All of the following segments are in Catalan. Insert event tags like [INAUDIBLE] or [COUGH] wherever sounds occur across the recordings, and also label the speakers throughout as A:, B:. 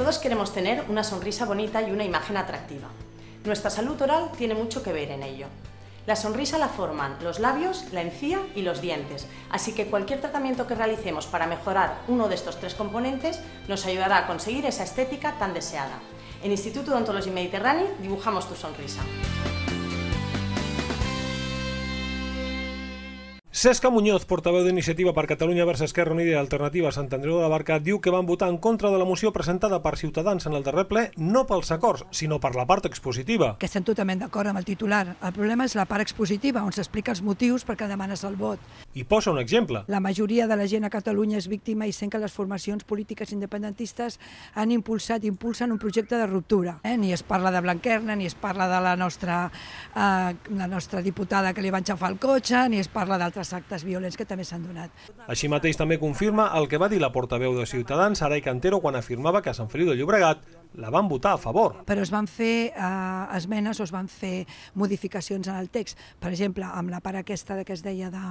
A: Todos queremos tener una sonrisa bonita y una imagen atractiva. Nuestra salud oral tiene mucho que ver en ello. La sonrisa la forman los labios, la encía y los dientes, así que cualquier tratamiento que realicemos para mejorar uno de estos tres componentes nos ayudará a conseguir esa estética tan deseada. En Instituto de Ontología Mediterránea dibujamos tu sonrisa.
B: Cesca Muñoz, portaveu d'Iniciativa per Catalunya vers Esquerra Unida i Alternativa Sant Andreu de la Barca, diu que van votar en contra de la moció presentada per Ciutadans en el darrer ple no pels acords, sinó per la part expositiva. Que estem
C: totalment d'acord amb el titular. El problema és la part expositiva, on s'explica els motius per què demanes el vot.
B: I posa un exemple. La
C: majoria de la gent a Catalunya és víctima i sent que les formacions polítiques independentistes han impulsat i impulsen un projecte de ruptura. Eh? Ni es parla de Blanquerna, ni es parla de la nostra, eh, la nostra diputada que li va enxafar el cotxe, ni es parla d'altres altres actes violents que també s'han donat.
B: Així mateix també confirma el que va dir la portaveu de Ciutadans, Sarai Cantero, quan afirmava que a Sant Feliu de Llobregat la van votar a favor.
C: Però es van fer eh, esmenes o es van fer modificacions en el text. Per exemple, amb la part aquesta que es deia de,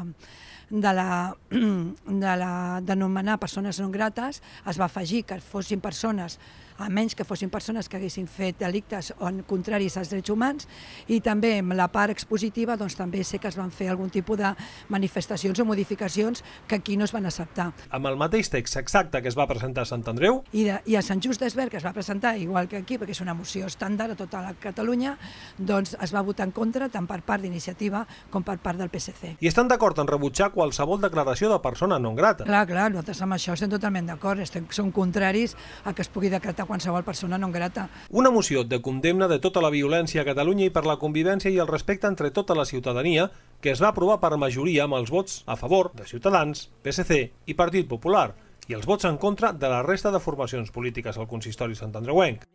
C: de, la, [CLEARS THROAT] de, la, de persones no grates, es va afegir que fossin persones, a menys que fossin persones que haguessin fet delictes en contraris als drets humans, i també amb la part expositiva doncs, també sé que es van fer algun tipus de manifestació manifestacions o modificacions que aquí no es van acceptar.
B: Amb el mateix text exacte que es va presentar a Sant Andreu? I,
C: de, i a Sant Just d'Esbert, que es va presentar igual que aquí, perquè és una moció estàndard a tota la Catalunya, doncs es va votar en contra tant per part d'iniciativa com per part del PSC.
B: I estan d'acord en rebutjar qualsevol declaració de persona non grata? Clar,
C: clar, nosaltres amb això estem totalment d'acord, som contraris a que es pugui decretar qualsevol persona non grata.
B: Una moció de condemna de tota la violència a Catalunya i per la convivència i el respecte entre tota la ciutadania que es va aprovar per majoria amb el els vots a favor de Ciutadans, PSC i Partit Popular i els vots en contra de la resta de formacions polítiques al consistori santandreuenc.